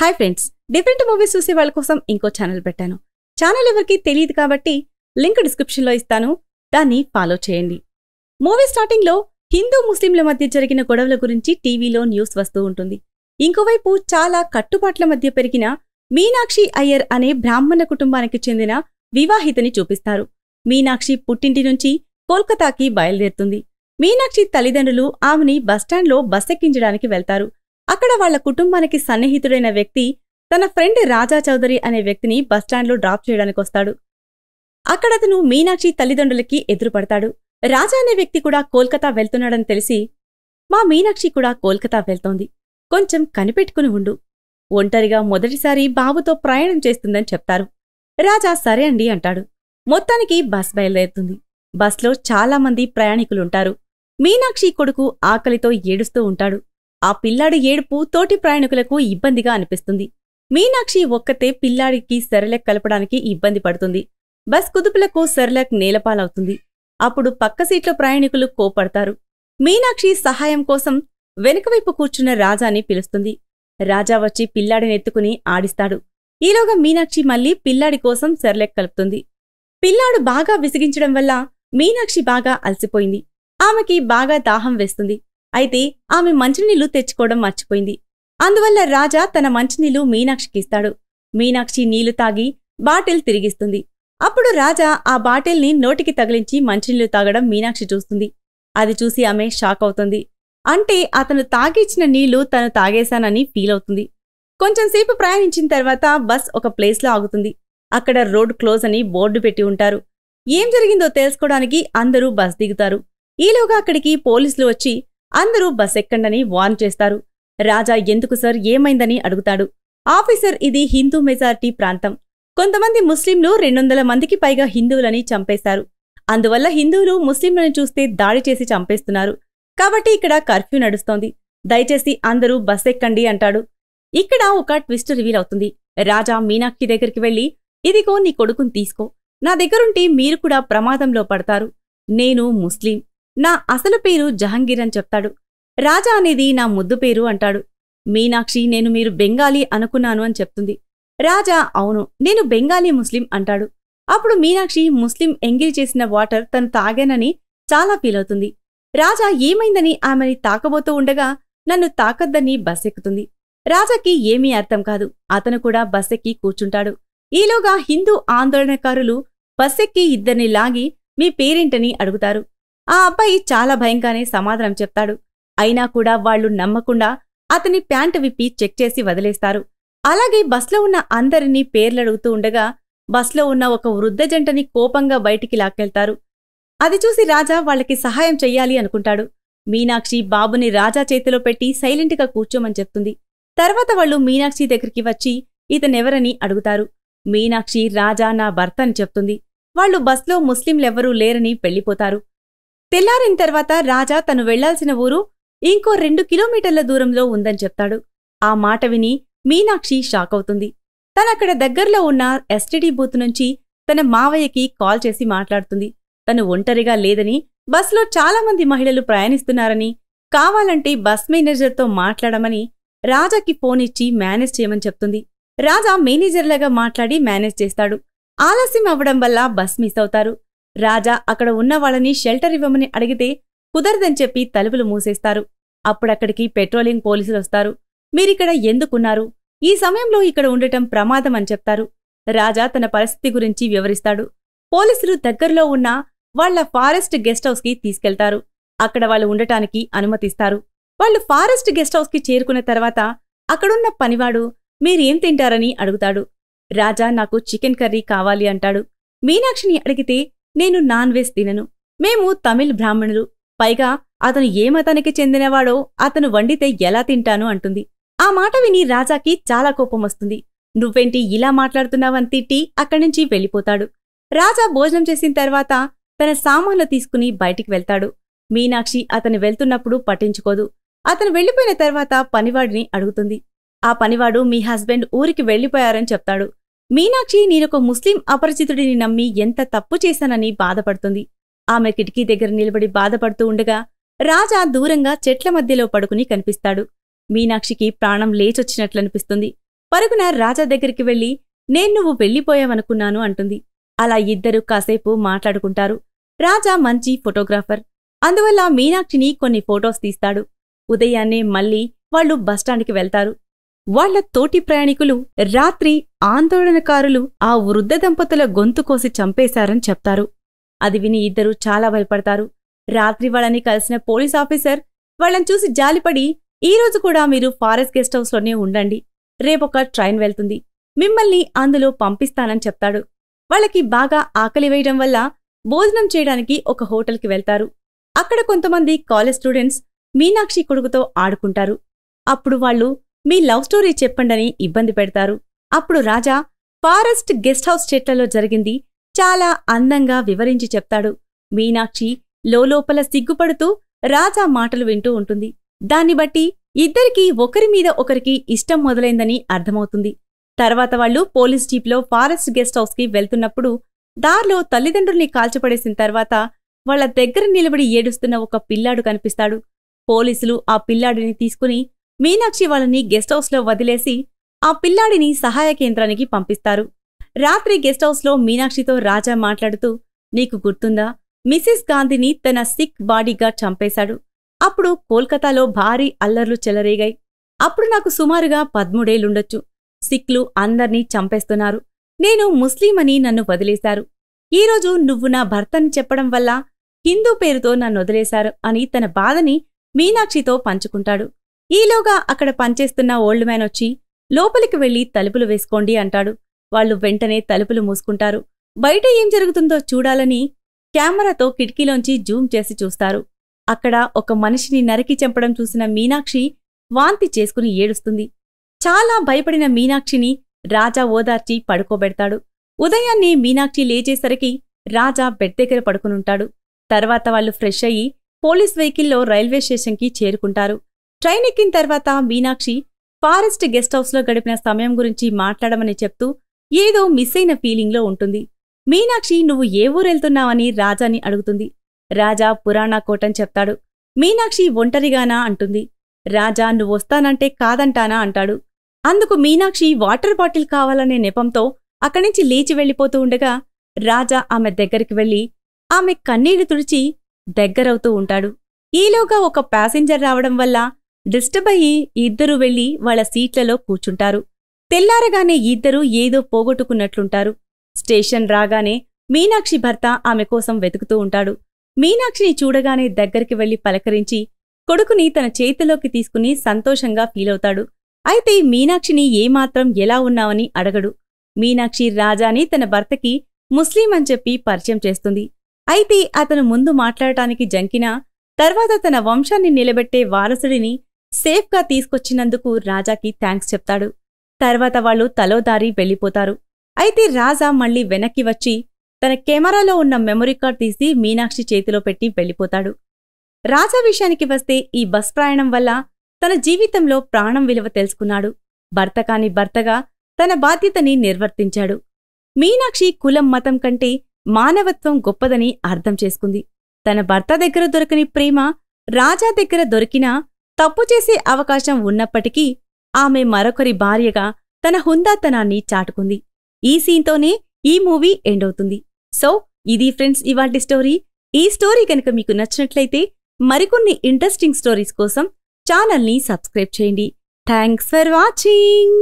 hi friends different movies చూసే వాళ్ళ కోసం ఇంకో ఛానల్ పెట్టాను ఛానల్ ఎవరికి తెలియదు కాబట్టి లింక్ డిస్క్రిప్షన్లో ఇస్తాను దాన్ని ఫాలో చేయండి మూవీ స్టార్టింగ్లో హిందూ ముస్లింల మధ్య జరిగిన గొడవల గురించి టీవీలో న్యూస్ వస్తూ ఉంటుంది ఇంకోవైపు చాలా కట్టుబాట్ల మధ్య పెరిగిన మీనాక్షి అయ్యర్ అనే బ్రాహ్మణ కుటుంబానికి చెందిన వివాహితని చూపిస్తారు మీనాక్షి పుట్టింటి నుంచి కోల్కతాకి బయలుదేరుతుంది మీనాక్షి తల్లిదండ్రులు ఆమెని బస్టాండ్లో బస్సెక్కించడానికి వెళ్తారు అక్కడ వాళ్ల కుటుంబానికి సన్నిహితుడైన వ్యక్తి తన ఫ్రెండ్ రాజా చౌదరి అనే వ్యక్తిని బస్టాండ్లో డ్రాప్ చేయడానికి వస్తాడు అక్కడతను మీనాక్షి తల్లిదండ్రులకి ఎదురుపడతాడు రాజా అనే వ్యక్తి కూడా కోల్కతా వెళ్తున్నాడని తెలిసి మా మీనాక్షి కూడా కోల్కతా వెళ్తోంది కొంచెం కనిపెట్టుకుని ఉండు ఒంటరిగా మొదటిసారి బాబుతో ప్రయాణం చేస్తుందని చెప్తారు రాజా సరే అండి అంటాడు మొత్తానికి బస్ బయలుదేరుతుంది బస్లో చాలామంది ప్రయాణికులుంటారు మీనాక్షి కొడుకు ఆకలితో ఏడుస్తూ ఉంటాడు ఆ పిల్లాడి ఏడుపు తోటి ప్రయాణికులకు ఇబ్బందిగా అనిపిస్తుంది మీనాక్షి ఒక్కతే పిల్లాడికి సెరలెక్ కలపడానికి ఇబ్బంది పడుతుంది బస్ కుదుపులకు సెరలెక్ నేలపాలవుతుంది అప్పుడు పక్క సీట్లో ప్రయాణికులు కోపడతారు మీనాక్షి సహాయం కోసం వెనుకవైపు కూర్చున్న రాజాని పిలుస్తుంది రాజా వచ్చి పిల్లాడిని ఆడిస్తాడు ఈలోగా మీనాక్షి మళ్లీ పిల్లాడి కోసం సెరలెక్ కలుపుతుంది పిల్లాడు బాగా విసిగించడం వల్ల మీనాక్షి బాగా అలసిపోయింది ఆమెకి బాగా దాహం వేస్తుంది అయితే ఆమె మంచినీళ్లు తెచ్చుకోవడం మర్చిపోయింది అందువల్ల రాజా తన మంచినీళ్లు మీనాక్షికిస్తాడు మీనాక్షి నీళ్లు తాగి బాటిల్ తిరిగిస్తుంది అప్పుడు రాజా ఆ బాటిల్ని నోటికి తగిలించి మంచినీళ్లు తాగడం మీనాక్షి చూస్తుంది అది చూసి ఆమె షాక్ అవుతుంది అంటే అతను తాగిచ్చిన నీళ్లు తను తాగేశానని ఫీల్ అవుతుంది కొంచెంసేపు ప్రయాణించిన తర్వాత బస్ ఒక ప్లేస్లో ఆగుతుంది అక్కడ రోడ్ క్లోజ్ అని బోర్డు పెట్టి ఉంటారు ఏం జరిగిందో తెలుసుకోవడానికి అందరూ బస్ దిగుతారు ఈలోగా అక్కడికి పోలీసులు వచ్చి అందరూ బస్ ఎక్కండని వార్న్ చేస్తారు రాజా ఎందుకు సార్ ఏమైందని అడుగుతాడు ఆఫీసర్ ఇది హిందూ మెజార్టీ ప్రాంతం కొంతమంది ముస్లింలు రెండొందల మందికి పైగా హిందువులని చంపేశారు అందువల్ల హిందువులు ముస్లింలను చూస్తే దాడి చేసి చంపేస్తున్నారు కాబట్టి ఇక్కడ కర్ఫ్యూ నడుస్తోంది దయచేసి అందరూ బస్ ఎక్కండి అంటాడు ఇక్కడ ఒక ట్విస్ట్ రివీల్ అవుతుంది రాజా మీనాక్షి దగ్గరికి వెళ్ళి ఇదిగో నీ కొడుకుని తీసుకో నా దగ్గరుంటే మీరు కూడా ప్రమాదంలో పడతారు నేను ముస్లిం నా అసలు పేరు జహంగీర్ అని చెప్తాడు రాజా అనేది నా ముద్దు పేరు అంటాడు మీనాక్షి నేను మీరు బెంగాలీ అనుకున్నాను అని చెప్తుంది రాజా అవును నేను బెంగాలీ ముస్లిం అంటాడు అప్పుడు మీనాక్షి ముస్లిం ఎంగిల్ చేసిన వాటర్ తను తాగానని చాలా ఫీల్ అవుతుంది రాజా ఏమైందని ఆమెని తాకబోతూ ఉండగా నన్ను తాకద్దని బస్సెక్కుతుంది ఎక్కుతుంది రాజాకి ఏమీ అర్థం కాదు అతను కూడా బస్సెక్కి ఎక్కి కూర్చుంటాడు ఈలోగా హిందూ ఆందోళనకారులు బస్సెక్కి ఎక్కి ఇద్దరిని లాగి మీ పేరేంటని అడుగుతారు ఆ అబ్బాయి చాలా భయంగానే సమాధానం చెప్తాడు అయినా కూడా వాళ్లు నమ్మకుండా అతని ప్యాంటు విప్పి చెక్ చేసి వదిలేస్తారు అలాగే బస్లో ఉన్న అందరినీ పేర్లడుగుతూ ఉండగా బస్లో ఉన్న ఒక వృద్ధ జంటని కోపంగా బయటికి లాక్కెళ్తారు అది చూసి రాజా వాళ్ళకి సహాయం చెయ్యాలి అనుకుంటాడు మీనాక్షి బాబుని రాజా చేతిలో పెట్టి సైలెంట్గా కూర్చోమని చెప్తుంది తర్వాత వాళ్ళు మీనాక్షి దగ్గరికి వచ్చి ఇతనెవరని అడుగుతారు మీనాక్షి రాజా నా భర్త అని చెప్తుంది వాళ్ళు బస్లో ముస్లింలెవ్వరూ లేరని పెళ్లిపోతారు తెల్లారిన తర్వాత రాజా తను వెళ్లాల్సిన ఊరు ఇంకో రెండు కిలోమీటర్ల దూరంలో ఉందని చెప్తాడు ఆ మాట విని మీనాక్షి షాక్ అవుతుంది తనక్కడ దగ్గరలో ఉన్న ఎస్టీడీ బూత్ నుంచి తన మావయ్యకి కాల్ చేసి మాట్లాడుతుంది తను ఒంటరిగా లేదని బస్లో చాలామంది మహిళలు ప్రయాణిస్తున్నారని కావాలంటే బస్ మేనేజర్తో మాట్లాడమని రాజాకి ఫోన్ ఇచ్చి మేనేజ్ చేయమని చెప్తుంది రాజా మేనేజర్లాగా మాట్లాడి మేనేజ్ చేస్తాడు ఆలస్యం అవ్వడం వల్ల బస్ మిస్ అవుతారు రాజా అక్కడ ఉన్న వాళ్ళని షెల్టర్ ఇవ్వమని అడిగితే కుదరదని చెప్పి తలుపులు మూసేస్తారు అప్పుడక్కడికి పెట్రోలింగ్ పోలీసులు వస్తారు మీరిక్కడ ఎందుకున్నారు ఈ సమయంలో ఇక్కడ ఉండటం ప్రమాదం అని చెప్తారు రాజా తన పరిస్థితి గురించి వివరిస్తాడు పోలీసులు దగ్గరలో ఉన్న వాళ్ల ఫారెస్ట్ గెస్ట్ హౌస్కి తీసుకెళ్తారు అక్కడ వాళ్ళు ఉండటానికి అనుమతిస్తారు వాళ్ళు ఫారెస్ట్ గెస్ట్ హౌస్కి చేరుకున్న తర్వాత అక్కడున్న పనివాడు మీరేం తింటారని అడుగుతాడు రాజా నాకు చికెన్ కర్రీ కావాలి అంటాడు మీనాక్షిని అడిగితే నేను నాన్ వెజ్ తినను మేము తమిళ్ బ్రాహ్మణులు పైగా అతను ఏ మతానికి చెందినవాడో అతను వండితే ఎలా తింటాను అంటుంది ఆ మాట విని రాజాకి చాలా కోపం వస్తుంది నువ్వేంటి ఇలా మాట్లాడుతున్నావని తిట్టి అక్కడి నుంచి వెళ్ళిపోతాడు రాజా భోజనం చేసిన తర్వాత తన సామాన్లు తీసుకుని బయటికి వెళ్తాడు మీనాక్షి అతను వెళ్తున్నప్పుడు పట్టించుకోదు అతను వెళ్ళిపోయిన తర్వాత పనివాడిని అడుగుతుంది ఆ పనివాడు మీ హస్బెండ్ ఊరికి వెళ్ళిపోయారని చెప్తాడు మీనాక్షి నేనొక ముస్లిం అపరిచితుడిని నమ్మి ఎంత తప్పు చేశానని బాధపడుతుంది ఆమె కిటికీ దగ్గర నిలబడి బాధపడుతూ ఉండగా రాజా దూరంగా చెట్ల మధ్యలో పడుకుని కనిపిస్తాడు మీనాక్షికి ప్రాణం లేచొచ్చినట్లనిపిస్తుంది పరుగున రాజా దగ్గరికి వెళ్ళి నేను నువ్వు వెళ్ళిపోయావనుకున్నాను అంటుంది అలా ఇద్దరు కాసేపు మాట్లాడుకుంటారు రాజా మంచి ఫోటోగ్రాఫర్ అందువల్ల మీనాక్షిని కొన్ని ఫోటోస్ తీస్తాడు ఉదయాన్నే మళ్ళీ వాళ్ళు బస్టాండ్కి వెళ్తారు వాళ్ల తోటి ప్రయాణికులు రాత్రి ఆందోళనకారులు ఆ వృద్ధ దంపతుల గొంతు కోసి చంపేశారని చెప్తారు అది విని ఇద్దరూ చాలా భయపడతారు రాత్రి వాళ్ళని కలిసిన పోలీస్ ఆఫీసర్ వాళ్ళని చూసి జాలిపడి ఈరోజు కూడా మీరు ఫారెస్ట్ గెస్ట్ హౌస్లోనే ఉండండి రేపొక ట్రైన్ వెళ్తుంది మిమ్మల్ని అందులో పంపిస్తానని చెప్తాడు వాళ్ళకి బాగా ఆకలి వేయడం వల్ల భోజనం చేయడానికి ఒక హోటల్కి వెళ్తారు అక్కడ కొంతమంది కాలేజ్ స్టూడెంట్స్ మీనాక్షి కొడుకుతో ఆడుకుంటారు అప్పుడు వాళ్ళు మీ లవ్ స్టోరీ చెప్పండని ఇబ్బంది పెడతారు అప్పుడు రాజా ఫారెస్ట్ గెస్ట్ హౌస్ చెట్లలో జరిగింది చాలా అందంగా వివరించి చెప్తాడు మీనాక్షి లోపల సిగ్గుపడుతూ రాజా మాటలు వింటూ ఉంటుంది దాన్ని బట్టి ఇద్దరికీ ఒకరి మీద ఒకరికి ఇష్టం మొదలైందని అర్థమవుతుంది తర్వాత వాళ్ళు పోలీస్ జీప్లో ఫారెస్ట్ గెస్ట్ హౌస్కి వెళ్తున్నప్పుడు దారిలో తల్లిదండ్రుల్ని కాల్చపడేసిన తర్వాత వాళ్ల దగ్గర నిలబడి ఏడుస్తున్న ఒక పిల్లాడు కనిపిస్తాడు పోలీసులు ఆ పిల్లాడిని తీసుకుని మీనాక్షి వాళ్ళని గెస్ట్ హౌస్లో వదిలేసి ఆ పిల్లాడిని సహాయ కేంద్రానికి పంపిస్తారు రాత్రి గెస్ట్ హౌస్లో మీనాక్షితో రాజా మాట్లాడుతూ నీకు గుర్తుందా మిసెస్ గాంధీని తన సిక్ బాడీగా చంపేశాడు అప్పుడు కోల్కతాలో భారీ అల్లర్లు చెలరేగాయి అప్పుడు నాకు సుమారుగా పద్మూడేళ్లుండొచ్చు సిక్లు అందర్నీ చంపేస్తున్నారు నేను అని నన్ను వదిలేశారు ఈరోజు నువ్వు నా భర్తని చెప్పడం వల్ల హిందూ పేరుతో నన్ను వదిలేశారు అని తన బాధని మీనాక్షితో పంచుకుంటాడు ఈలోగా అక్కడ పనిచేస్తున్న ఓల్డ్ మ్యాన్ వచ్చి లోపలికి వెళ్ళి తలుపులు వేసుకోండి అంటాడు వాళ్ళు వెంటనే తలుపులు మూసుకుంటారు బయట ఏం జరుగుతుందో చూడాలని కెమెరాతో కిటికీలోంచి జూమ్ చేసి చూస్తారు అక్కడ ఒక మనిషిని నరికి చంపడం చూసిన మీనాక్షి వాంతి చేసుకుని ఏడుస్తుంది చాలా భయపడిన మీనాక్షిని రాజా ఓదార్చి పడుకోబెడతాడు ఉదయాన్నే మీనాక్షి లేచేసరికి రాజా బెడ్ దగ్గర పడుకునుంటాడు తర్వాత వాళ్ళు ఫ్రెష్ అయ్యి పోలీస్ వెహికల్లో రైల్వే స్టేషన్కి చేరుకుంటారు ట్రైన్ ఎక్కిన తర్వాత మీనాక్షి ఫారెస్ట్ గెస్ట్ హౌస్లో గడిపిన సమయం గురించి మాట్లాడమని చెప్తూ ఏదో మిస్ అయిన ఫీలింగ్లో ఉంటుంది మీనాక్షి నువ్వు ఏ ఊరెళ్తున్నావని రాజాని అడుగుతుంది రాజా పురాణా కోటని చెప్తాడు మీనాక్షి ఒంటరిగానా అంటుంది రాజా నువ్వు వస్తానంటే కాదంటానా అంటాడు అందుకు మీనాక్షి వాటర్ బాటిల్ కావాలనే నెపంతో నుంచి లేచి వెళ్ళిపోతూ ఉండగా రాజా ఆమె దగ్గరికి వెళ్ళి ఆమె కన్నీళ్లు తుడిచి దగ్గరవుతూ ఉంటాడు ఈలోగా ఒక ప్యాసింజర్ రావడం వల్ల డిస్టర్బ్ అయ్యి ఇద్దరు వెళ్లి వాళ్ల సీట్లలో కూర్చుంటారు తెల్లారగానే ఇద్దరూ ఏదో పోగొట్టుకున్నట్లుంటారు స్టేషన్ రాగానే మీనాక్షి భర్త ఆమె కోసం వెతుకుతూ ఉంటాడు మీనాక్షిని చూడగానే దగ్గరికి వెళ్లి పలకరించి కొడుకుని తన చేతిలోకి తీసుకుని సంతోషంగా ఫీలవుతాడు అయితే మీనాక్షిని ఏమాత్రం ఎలా ఉన్నావని అడగడు మీనాక్షి రాజాని తన భర్తకి ముస్లిం అని చెప్పి పరిచయం చేస్తుంది అయితే అతను ముందు మాట్లాడటానికి జంకినా తర్వాత తన వంశాన్ని నిలబెట్టే వారసుడిని సేఫ్గా తీసుకొచ్చినందుకు రాజాకి థ్యాంక్స్ చెప్తాడు తర్వాత వాళ్ళు తలోదారి వెళ్ళిపోతారు అయితే రాజా మళ్ళీ వెనక్కి వచ్చి తన కెమెరాలో ఉన్న మెమొరీ కార్డ్ తీసి మీనాక్షి చేతిలో పెట్టి వెళ్ళిపోతాడు రాజా విషయానికి వస్తే ఈ బస్ ప్రయాణం వల్ల తన జీవితంలో ప్రాణం విలువ తెలుసుకున్నాడు భర్త కాని భర్తగా తన బాధ్యతని నిర్వర్తించాడు మీనాక్షి కులం మతం కంటే మానవత్వం గొప్పదని అర్థం చేసుకుంది తన భర్త దగ్గర దొరకని ప్రేమ రాజా దగ్గర దొరికినా తప్పు చేసే అవకాశం ఉన్నప్పటికీ ఆమె మరొకరి భార్యగా తన హుందాతనాన్ని చాటుకుంది ఈ సీన్తోనే ఈ మూవీ ఎండ్ అవుతుంది సో ఇది ఫ్రెండ్స్ ఇవాటి స్టోరీ ఈ స్టోరీ కనుక మీకు నచ్చినట్లయితే మరికొన్ని ఇంట్రెస్టింగ్ స్టోరీస్ కోసం ఛానల్ని సబ్స్క్రైబ్ చేయండి థ్యాంక్స్ ఫర్ వాచింగ్